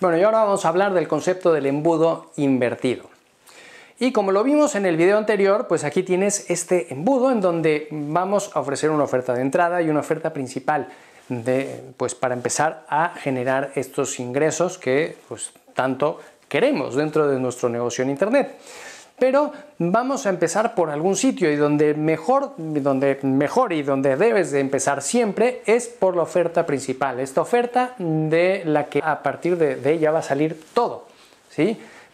Bueno, y ahora vamos a hablar del concepto del embudo invertido. Y como lo vimos en el video anterior, pues aquí tienes este embudo en donde vamos a ofrecer una oferta de entrada y una oferta principal de, pues para empezar a generar estos ingresos que pues, tanto queremos dentro de nuestro negocio en Internet pero vamos a empezar por algún sitio y donde mejor, donde mejor y donde debes de empezar siempre es por la oferta principal, esta oferta de la que a partir de, ella va a salir todo,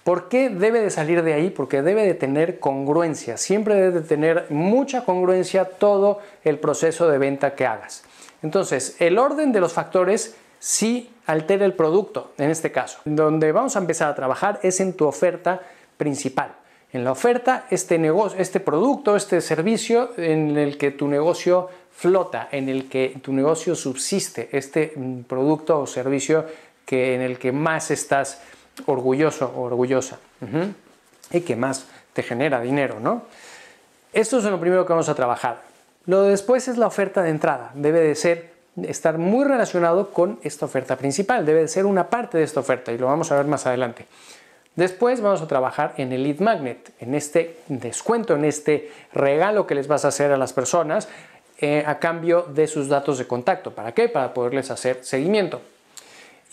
¿Por qué debe de salir de ahí? Porque debe de tener congruencia, siempre debe de tener mucha congruencia todo el proceso de venta que hagas. Entonces, el orden de los factores sí altera el producto, en este caso. Donde vamos a empezar a trabajar es en tu oferta principal en la oferta este, negocio, este producto, este servicio en el que tu negocio flota, en el que tu negocio subsiste, este mm, producto o servicio que, en el que más estás orgulloso o orgullosa y que más te genera dinero, ¿no? Esto es lo primero que vamos a trabajar. Lo después es la oferta de entrada. Debe de ser estar muy relacionado con esta oferta principal. Debe de ser una parte de esta oferta y lo vamos a ver más adelante. Después vamos a trabajar en el lead magnet, en este descuento, en este regalo que les vas a hacer a las personas eh, a cambio de sus datos de contacto. ¿Para qué? Para poderles hacer seguimiento.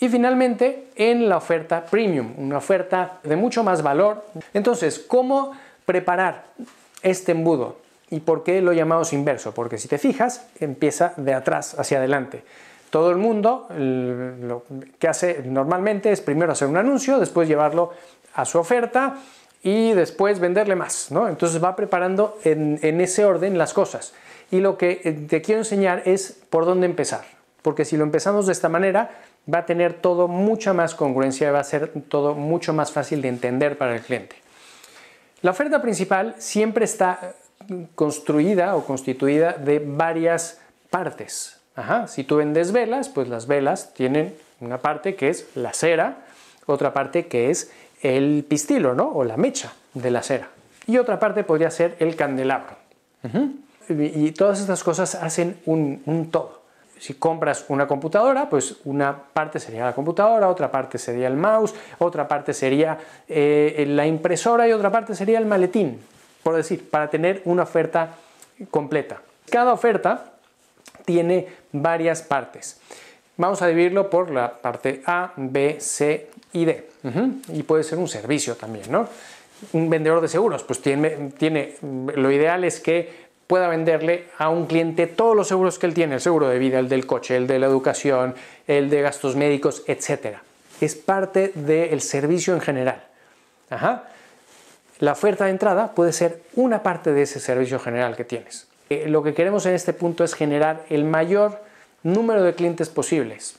Y finalmente, en la oferta premium, una oferta de mucho más valor. Entonces, ¿cómo preparar este embudo? ¿Y por qué lo llamamos inverso? Porque si te fijas, empieza de atrás hacia adelante. Todo el mundo lo que hace normalmente es primero hacer un anuncio, después llevarlo a su oferta y después venderle más, ¿no? Entonces va preparando en, ese orden las cosas. Y lo que eh, te quiero enseñar es por dónde empezar, porque si lo empezamos de esta manera, va a tener todo mucha más congruencia, y va a ser todo mucho más fácil de entender para el cliente. La oferta principal siempre está construida o constituida de varias partes. Ajá, si tú vendes velas, pues las velas tienen una parte que es la cera, otra parte que es el pistilo, ¿no? O la mecha de la cera. Y otra parte podría ser el candelabro. y, todas estas cosas hacen un, todo. Si compras una computadora, pues una parte sería la computadora, otra parte sería el mouse, otra parte sería eh, la impresora y otra parte sería el maletín, por decir, para tener una oferta completa. Cada oferta tiene varias partes. Vamos a dividirlo por la parte A, B, C y D. Y puede ser un servicio también, ¿no? Un vendedor de seguros, pues tiene, lo ideal es que pueda venderle a un cliente todos los seguros que él tiene, el seguro de vida, el del coche, el de la educación, el de gastos médicos, etc. Es parte del servicio en general. La oferta de entrada puede ser una parte de ese servicio general que tienes. Eh, lo que queremos en este punto es generar el mayor número de clientes posibles,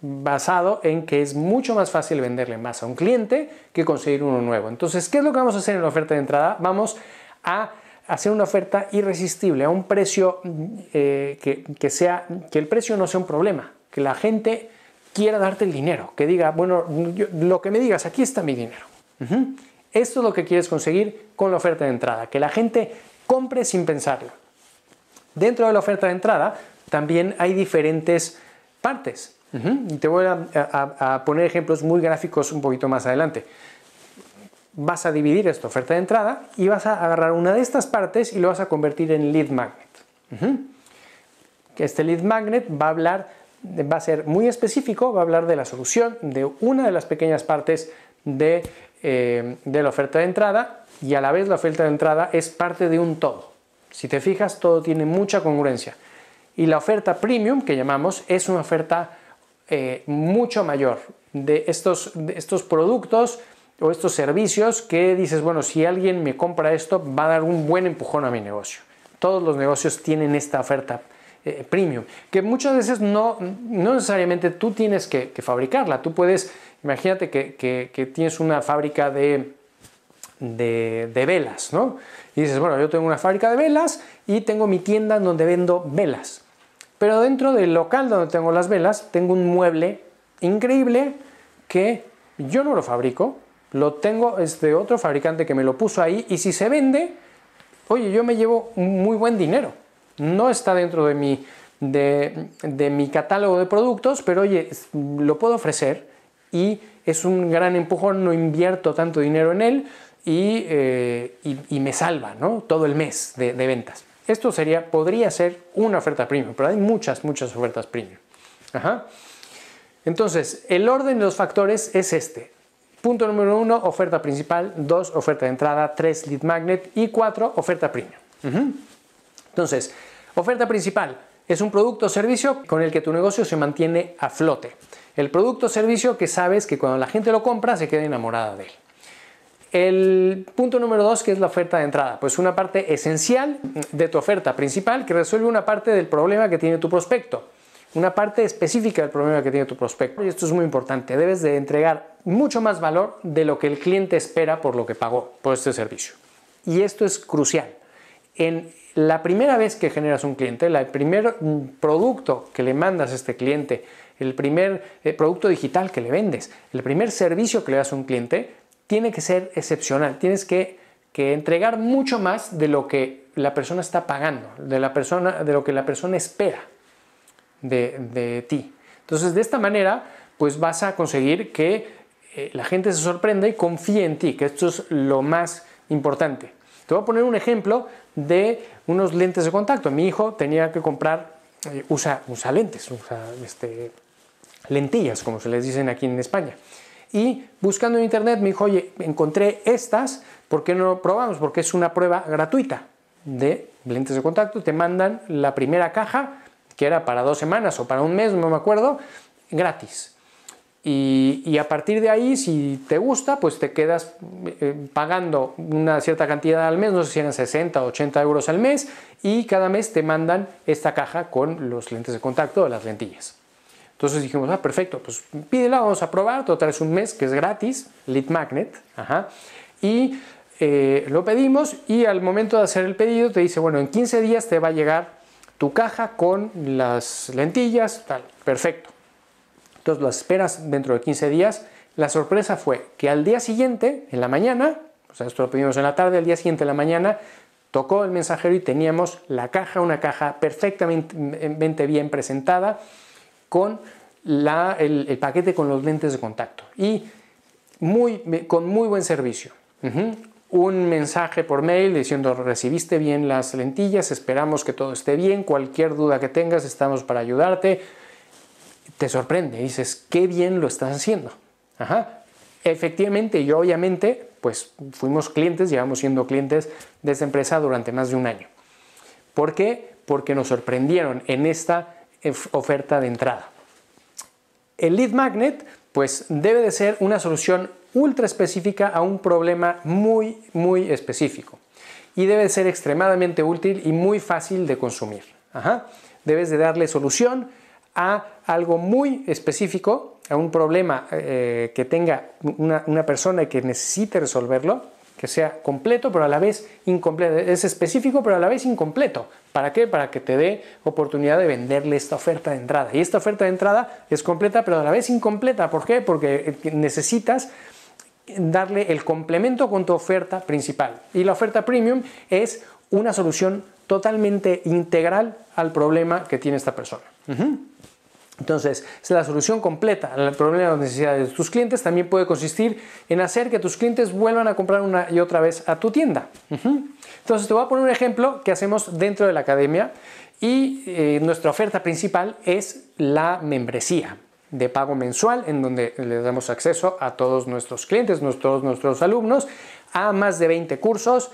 basado en que es mucho más fácil venderle más a un cliente que conseguir uno nuevo. Entonces, ¿qué es lo que vamos a hacer en la oferta de entrada? Vamos a hacer una oferta irresistible, a un precio mm, eh, que, sea, que el precio no sea un problema, que la gente quiera darte el dinero, que diga, bueno, lo que me digas, aquí está mi dinero. Esto es lo que quieres conseguir con la oferta de entrada, que la gente compre sin pensarlo. Dentro de la oferta de entrada también hay diferentes partes. te voy a, poner ejemplos muy gráficos un poquito más adelante vas a dividir esta oferta de entrada y vas a agarrar una de estas partes y lo vas a convertir en lead magnet. Este lead magnet va a hablar, va a ser muy específico, va a hablar de la solución de una de las pequeñas partes de eh, la oferta de entrada y a la vez la oferta de entrada es parte de un todo. Si te fijas, todo tiene mucha congruencia. Y la oferta premium, que llamamos, es una oferta eh, mucho mayor de estos, estos productos o estos servicios que dices, bueno, si alguien me compra esto, va a dar un buen empujón a mi negocio. Todos los negocios tienen esta oferta eh, premium, que muchas veces no, no necesariamente tú tienes que, fabricarla. Tú puedes, imagínate que tienes una fábrica de de, velas, ¿no? Y dices, bueno, yo tengo una fábrica de velas y tengo mi tienda donde vendo velas. Pero dentro del local donde tengo las velas, tengo un mueble increíble que yo no lo fabrico, lo tengo es de otro fabricante que me lo puso ahí y si se vende, oye, yo me llevo muy buen dinero. No está dentro de mi, de mi catálogo de productos, pero oye, lo puedo ofrecer y es un gran empujón, no invierto tanto dinero en él, eh, y, me salva todo el mes de, ventas. Esto sería, podría ser una oferta premium, pero hay muchas, muchas ofertas premium. Entonces, el orden de los factores es este. Punto número uno, oferta principal. Dos, oferta de entrada. Tres, lead magnet. Y cuatro, oferta premium. Entonces, oferta principal es un producto o servicio con el que tu negocio se mantiene a flote. El producto o servicio que sabes que cuando la gente lo compra se queda enamorada de él. El punto número dos, que es la oferta de entrada, pues una parte esencial de tu oferta principal que resuelve una parte del problema que tiene tu prospecto, una parte específica del problema que tiene tu prospecto. Y esto es muy importante, debes de entregar mucho más valor de lo que el cliente espera por lo que pagó por este servicio. Y esto es crucial. En la primera vez que generas un cliente, el primer producto que le mandas a este cliente, el primer eh, producto digital que le vendes, el primer servicio que le das a un cliente, tiene que ser excepcional, tienes que, entregar mucho más de lo que la persona está pagando, de, la persona, de lo que la persona espera de, ti. Entonces, de esta manera, pues vas a conseguir que eh, la gente se sorprenda y confíe en ti, que esto es lo más importante. Te voy a poner un ejemplo de unos lentes de contacto. Mi hijo tenía que comprar, eh, usa, usa lentes, usa este, lentillas, como se les dicen aquí en España y buscando en internet me dijo, oye, encontré estas, ¿por qué no lo probamos? Porque es una prueba gratuita de lentes de contacto, te mandan la primera caja, que era para dos semanas o para un mes, no me acuerdo, gratis. Y, a partir de ahí, si te gusta, pues te quedas eh, pagando una cierta cantidad al mes, no sé si eran 60 o 80 euros al mes, y cada mes te mandan esta caja con los lentes de contacto o las lentillas. Entonces dijimos, ah, perfecto, pues pídela, vamos a probar, total es un mes que es gratis, Lead Magnet, y eh, lo pedimos y al momento de hacer el pedido te dice, bueno, en 15 días te va a llegar tu caja con las lentillas, tal, perfecto. Entonces las esperas dentro de 15 días. La sorpresa fue que al día siguiente, en la mañana, o sea, esto lo pedimos en la tarde, al día siguiente en la mañana, tocó el mensajero y teníamos la caja, una caja perfectamente mm, eh, bien presentada, con el, paquete con los lentes de contacto y muy, con muy buen servicio. Un mensaje por mail diciendo recibiste bien las lentillas, esperamos que todo esté bien, cualquier duda que tengas estamos para ayudarte. Te sorprende, dices, qué bien lo estás haciendo. Efectivamente, yo obviamente, pues fuimos clientes, llevamos siendo clientes de esta empresa durante más de un año. ¿Por qué? Porque nos sorprendieron en esta oferta de entrada. El lead magnet pues debe de ser una solución ultra específica a un problema muy muy específico y debe de ser extremadamente útil y muy fácil de consumir. Debes de darle solución a algo muy específico, a un problema eh, que tenga una, una persona que necesite resolverlo que sea completo pero a la vez incompleto. Es específico pero a la vez incompleto. ¿Para qué? Para que te dé oportunidad de venderle esta oferta de entrada. Y esta oferta de entrada es completa pero a la vez incompleta. ¿Por qué? Porque eh, necesitas darle el complemento con tu oferta principal. Y la oferta premium es una solución totalmente integral al problema que tiene esta persona. Entonces, la solución completa al problema de las necesidades de tus clientes también puede consistir en hacer que tus clientes vuelvan a comprar una y otra vez a tu tienda. Entonces, te voy a poner un ejemplo que hacemos dentro de la academia y eh, nuestra oferta principal es la membresía de pago mensual en donde le damos acceso a todos nuestros clientes, todos nuestros alumnos, a más de 20 cursos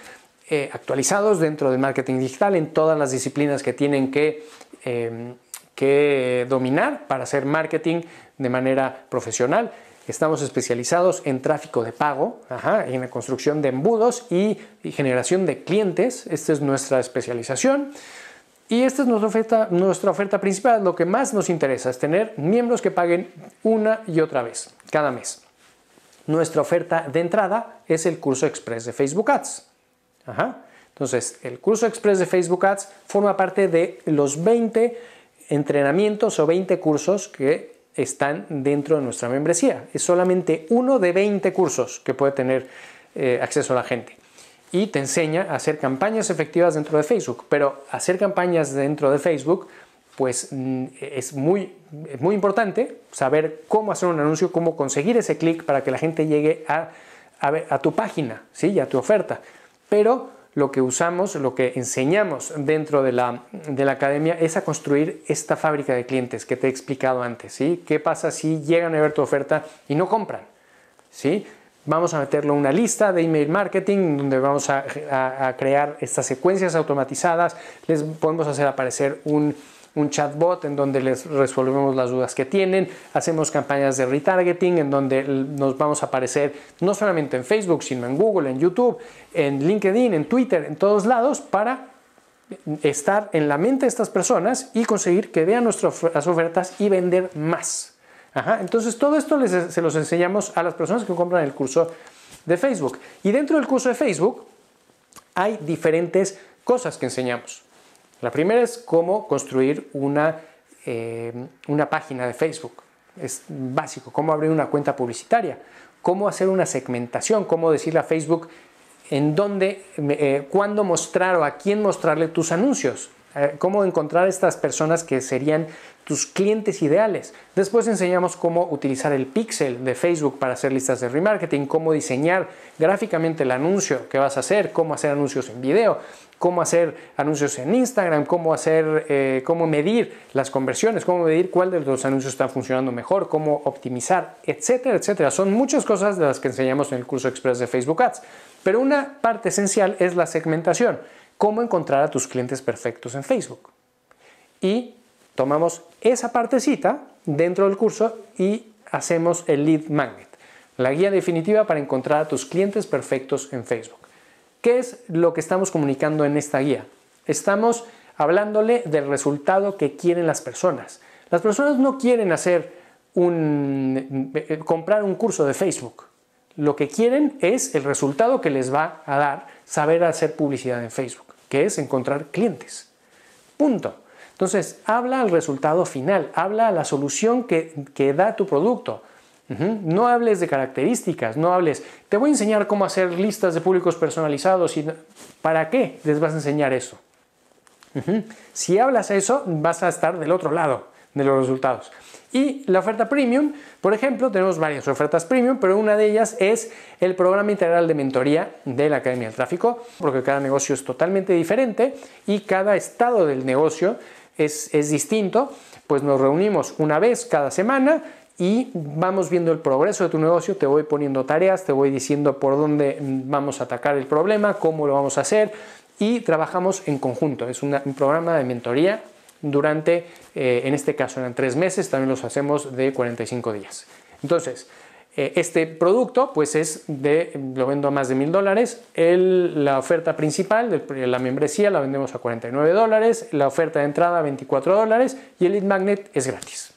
eh, actualizados dentro de marketing digital en todas las disciplinas que tienen que em, que dominar para hacer marketing de manera profesional. Estamos especializados en tráfico de pago, en la construcción de embudos y, generación de clientes. Esta es nuestra especialización. Y esta es nuestra oferta, principal. Lo que más nos interesa es tener miembros que paguen una y otra vez, cada mes. Nuestra oferta de entrada es el curso express de Facebook Ads. Entonces, el curso express de Facebook Ads forma parte de los 20 entrenamientos o 20 cursos que están dentro de nuestra membresía. Es solamente uno de 20 cursos que puede tener eh, acceso a la gente. Y te enseña a hacer campañas efectivas dentro de Facebook. Pero hacer campañas dentro de Facebook, pues mm, es muy, muy importante saber cómo hacer un anuncio, cómo conseguir ese clic para que la gente llegue a, tu página ¿sí? y a tu oferta. Pero lo que usamos, lo que enseñamos dentro de la, academia es a construir esta fábrica de clientes que te he explicado antes. ¿sí? ¿Qué pasa si llegan a ver tu oferta y no compran? ¿sí? Vamos a meterlo en una lista de email marketing donde vamos a crear estas secuencias automatizadas, les podemos hacer aparecer un, un chatbot en donde les resolvemos las dudas que tienen, hacemos campañas de retargeting en donde nos vamos a aparecer no solamente en Facebook, sino en Google, en YouTube, en LinkedIn, en Twitter, en todos lados para estar en la mente de estas personas y conseguir que vean nuestras ofertas y vender más. entonces todo esto se los enseñamos a las personas que compran el curso de Facebook. Y dentro del curso de Facebook hay diferentes cosas que enseñamos. La primera es cómo construir eh, una, página de Facebook. Es básico, cómo abrir una cuenta publicitaria, cómo hacer una segmentación, cómo decirle a Facebook en dónde, eh, cuándo mostrar o a quién mostrarle tus anuncios. Eh, cómo encontrar estas personas que serían tus clientes ideales. Después enseñamos cómo utilizar el pixel de Facebook para hacer listas de remarketing, cómo diseñar gráficamente el anuncio que vas a hacer, cómo hacer anuncios en video, cómo hacer anuncios en Instagram, cómo hacer, eh, cómo medir las conversiones, cómo medir cuál de los anuncios está funcionando mejor, cómo optimizar, etcétera, etcétera. Son muchas cosas de las que enseñamos en el curso express de Facebook Ads. Pero una parte esencial es la segmentación cómo encontrar a tus clientes perfectos en Facebook. Y tomamos esa partecita dentro del curso y hacemos el lead magnet, la guía definitiva para encontrar a tus clientes perfectos en Facebook. ¿Qué es lo que estamos comunicando en esta guía? Estamos hablándole del resultado que quieren las personas. Las personas no quieren hacer eh, comprar un curso de Facebook lo que quieren es el resultado que les va a dar saber hacer publicidad en Facebook, que es encontrar clientes. Punto. Entonces, habla al resultado final, habla a la solución que, da tu producto. No hables de características, no hables, te voy a enseñar cómo hacer listas de públicos personalizados y para qué les vas a enseñar eso. Si hablas eso, vas a estar del otro lado de los resultados. Y la oferta premium, por ejemplo, tenemos varias ofertas premium, pero una de ellas es el programa integral de mentoría de la Academia del Tráfico, porque cada negocio es totalmente diferente y cada estado del negocio es, distinto, pues nos reunimos una vez cada semana y vamos viendo el progreso de tu negocio, te voy poniendo tareas, te voy diciendo por dónde mm, vamos a atacar el problema, cómo lo vamos a hacer y trabajamos en conjunto. Es un programa de mentoría durante, eh, en este caso eran tres meses, también los hacemos de 45 días. Entonces, eh, este producto pues es de, lo vendo a más de mil dólares, la oferta principal, la membresía la vendemos a 49 dólares, la oferta de entrada a 24 dólares y el lead magnet es gratis.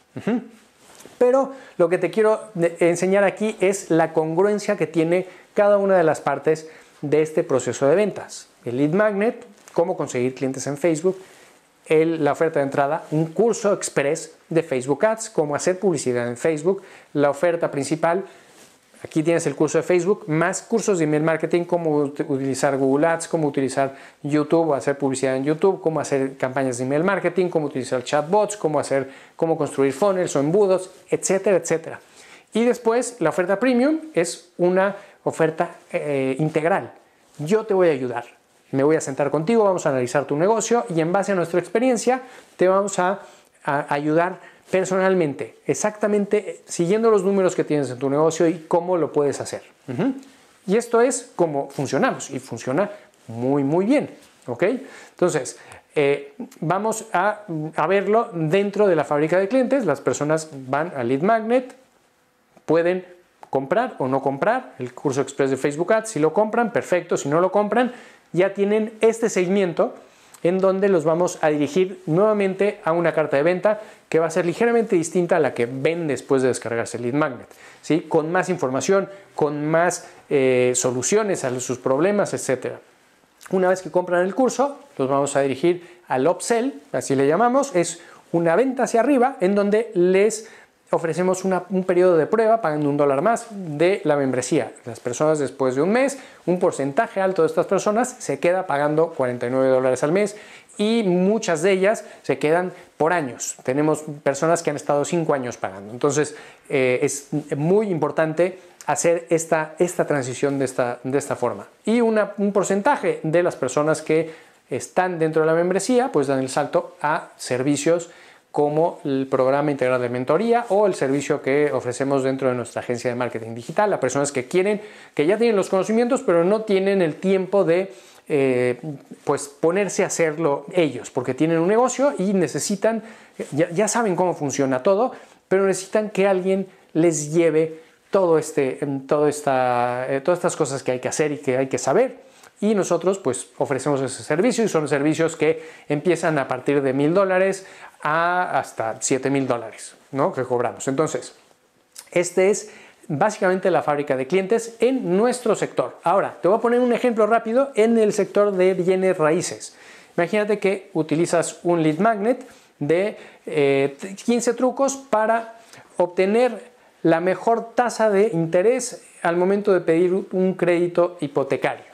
Pero lo que te quiero eh, enseñar aquí es la congruencia que tiene cada una de las partes de este proceso de ventas. El lead magnet, cómo conseguir clientes en Facebook, la oferta de entrada, un curso express de Facebook Ads, cómo hacer publicidad en Facebook, la oferta principal. Aquí tienes el curso de Facebook, más cursos de email marketing, cómo utilizar Google Ads, cómo utilizar YouTube, hacer publicidad en YouTube, cómo hacer campañas de email marketing, cómo utilizar chatbots, cómo hacer, cómo construir funnels o embudos, etcétera, etcétera. Y después la oferta premium es una oferta eh, integral. Yo te voy a ayudar me voy a sentar contigo, vamos a analizar tu negocio y en base a nuestra experiencia te vamos a, ayudar personalmente, exactamente eh, siguiendo los números que tienes en tu negocio y cómo lo puedes hacer. Y esto es como funcionamos y funciona muy, muy bien. ¿Ok? Entonces, eh, vamos a, a, verlo dentro de la fábrica de clientes. Las personas van a Lead Magnet, pueden comprar o no comprar el curso express de Facebook Ads. Si lo compran, perfecto. Si no lo compran, ya tienen este seguimiento en donde los vamos a dirigir nuevamente a una carta de venta que va a ser ligeramente distinta a la que ven después de descargarse el lead magnet, ¿sí? con más información, con más eh, soluciones a sus problemas, etc. Una vez que compran el curso, los vamos a dirigir al upsell, así le llamamos, es una venta hacia arriba en donde les ofrecemos un periodo de prueba pagando un dólar más de la membresía. Las personas después de un mes, un porcentaje alto de estas personas se queda pagando 49 dólares al mes y muchas de ellas se quedan por años. Tenemos personas que han estado cinco años pagando. Entonces eh, es muy importante hacer esta, transición de esta, de esta forma. Y un porcentaje de las personas que están dentro de la membresía, pues dan el salto a servicios como el programa integral de mentoría o el servicio que ofrecemos dentro de nuestra agencia de marketing digital a personas que quieren, que ya tienen los conocimientos, pero no tienen el tiempo de eh, pues ponerse a hacerlo ellos, porque tienen un negocio y necesitan, ya, saben cómo funciona todo, pero necesitan que alguien les lleve todo este, todo esta, eh, todas estas cosas que hay que hacer y que hay que saber. Y nosotros pues ofrecemos ese servicio y son servicios que empiezan a partir de mil dólares hasta 7 mil dólares ¿no? que cobramos. Entonces, este es básicamente la fábrica de clientes en nuestro sector. Ahora, te voy a poner un ejemplo rápido en el sector de bienes raíces. Imagínate que utilizas un lead magnet de 15 eh, trucos para obtener la mejor tasa de interés al momento de pedir un crédito hipotecario.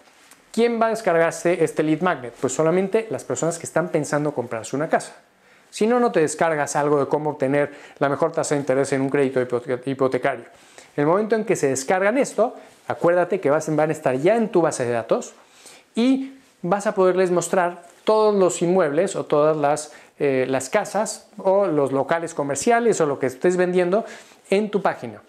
¿Quién va a descargarse este lead magnet? Pues solamente las personas que están pensando comprarse una casa. Si no, no te descargas algo de cómo obtener la mejor tasa de interés en un crédito hipotecario. En el momento en que se descargan esto, acuérdate que vas, van a estar ya en tu base de datos y vas a poderles mostrar todos los inmuebles o todas las eh, casas o los locales comerciales o lo que estés vendiendo en tu página.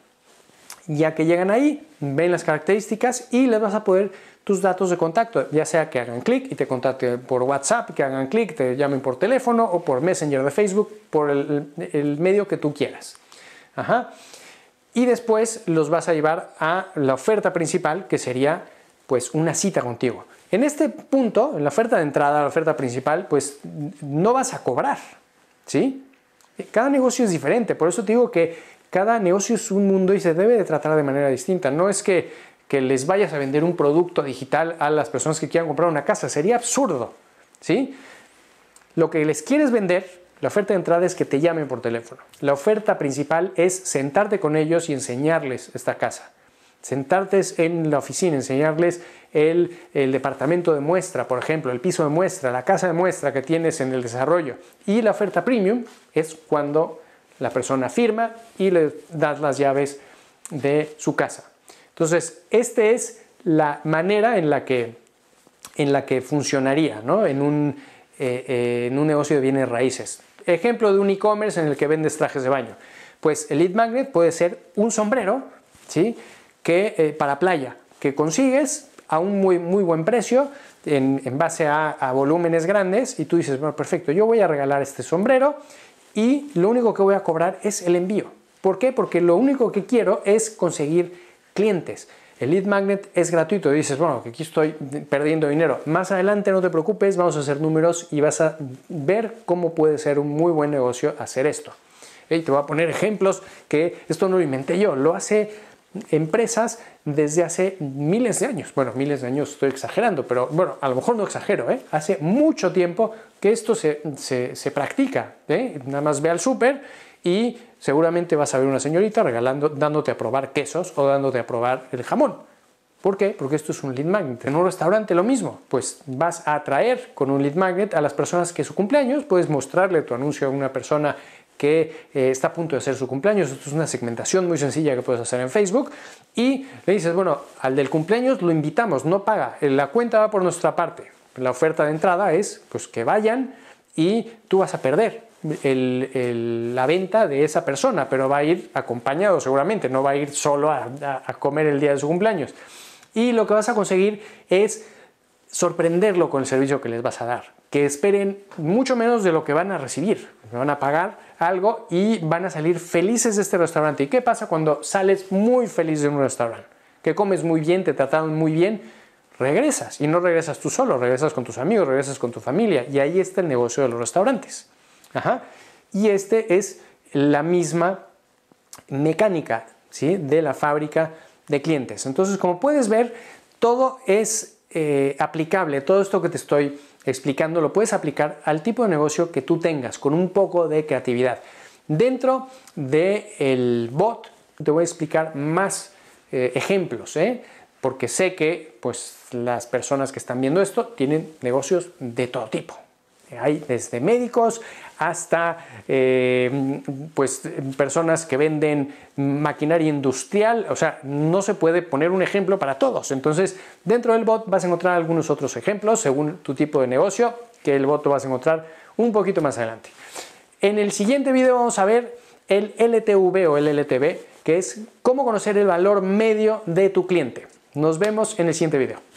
Ya que llegan ahí, ven las características y les vas a poder tus datos de contacto, ya sea que hagan clic y te contacte por WhatsApp, que hagan clic, te llamen por teléfono o por Messenger de Facebook, por el, medio que tú quieras. Ajá. Y después los vas a llevar a la oferta principal, que sería pues una cita contigo. En este punto, en la oferta de entrada, la oferta principal, pues no vas a cobrar, ¿sí? Cada negocio es diferente, por eso te digo que cada negocio es un mundo y se debe de tratar de manera distinta. No es que, que les vayas a vender un producto digital a las personas que quieran comprar una casa, sería absurdo, ¿sí? Lo que les quieres vender la oferta de entrada es que te llamen por teléfono. La oferta principal es sentarte con ellos y enseñarles esta casa. Sentarte en la oficina, enseñarles el, el, departamento de muestra, por ejemplo, el piso de muestra, la casa de muestra que tienes en el desarrollo. Y la oferta premium es cuando la persona firma y le das las llaves de su casa. Entonces, esta es la manera en la que, en la que funcionaría eh, eh, en, un, negocio de bienes raíces. Ejemplo de un e-commerce en el que vendes trajes de baño. Pues el lead magnet puede ser un sombrero ¿sí? que, eh, para playa que consigues a un muy, buen precio en, base a, volúmenes grandes y tú dices, bueno, perfecto, yo voy a regalar este sombrero y lo único que voy a cobrar es el envío. ¿Por qué? Porque lo único que quiero es conseguir clientes. El lead magnet es gratuito y dices, bueno, que aquí estoy perdiendo dinero. Más adelante no te preocupes, vamos a hacer números y vas a ver cómo puede ser un muy buen negocio hacer esto. Y te voy a poner ejemplos que esto no lo inventé yo, lo hace empresas desde hace miles de años. Bueno, miles de años estoy exagerando, pero bueno, a lo mejor no exagero, ¿eh? Hace mucho tiempo que esto se, practica. ¿eh? Nada más ve al súper y seguramente vas a ver una señorita regalando, dándote a probar quesos o dándote a probar el jamón. ¿Por qué? Porque esto es un lead magnet. En un restaurante lo mismo, pues vas a atraer con un lead magnet a las personas que es su cumpleaños, puedes mostrarle tu anuncio a una persona que eh, está a punto de hacer su cumpleaños. Esto es una segmentación muy sencilla que puedes hacer en Facebook. Y le dices, bueno, al del cumpleaños lo invitamos, no paga. La cuenta va por nuestra parte. La oferta de entrada es pues, que vayan y tú vas a perder la venta de esa persona, pero va a ir acompañado seguramente, no va a ir solo a comer el día de su cumpleaños. Y lo que vas a conseguir es sorprenderlo con el servicio que les vas a dar. Que esperen mucho menos de lo que van a recibir. Me van a pagar algo y van a salir felices de este restaurante. ¿Y qué pasa cuando sales muy feliz de un restaurante? Que comes muy bien, te trataron muy bien, regresas. Y no regresas tú solo, regresas con tus amigos, regresas con tu familia. Y ahí está el negocio de los restaurantes. Y este es la misma mecánica ¿sí? de la fábrica de clientes. Entonces, como puedes ver, todo es eh, aplicable, todo esto que te estoy explicando lo puedes aplicar al tipo de negocio que tú tengas con un poco de creatividad. Dentro del el bot te voy a explicar más eh, ejemplos, ¿eh? porque sé que pues, las personas que están viendo esto tienen negocios de todo tipo. Hay desde médicos hasta eh, pues, personas que venden maquinaria industrial, o sea, no se puede poner un ejemplo para todos. Entonces, dentro del bot vas a encontrar algunos otros ejemplos según tu tipo de negocio, que el bot lo vas a encontrar un poquito más adelante. En el siguiente video vamos a ver el LTV o el LTV, que es cómo conocer el valor medio de tu cliente. Nos vemos en el siguiente video.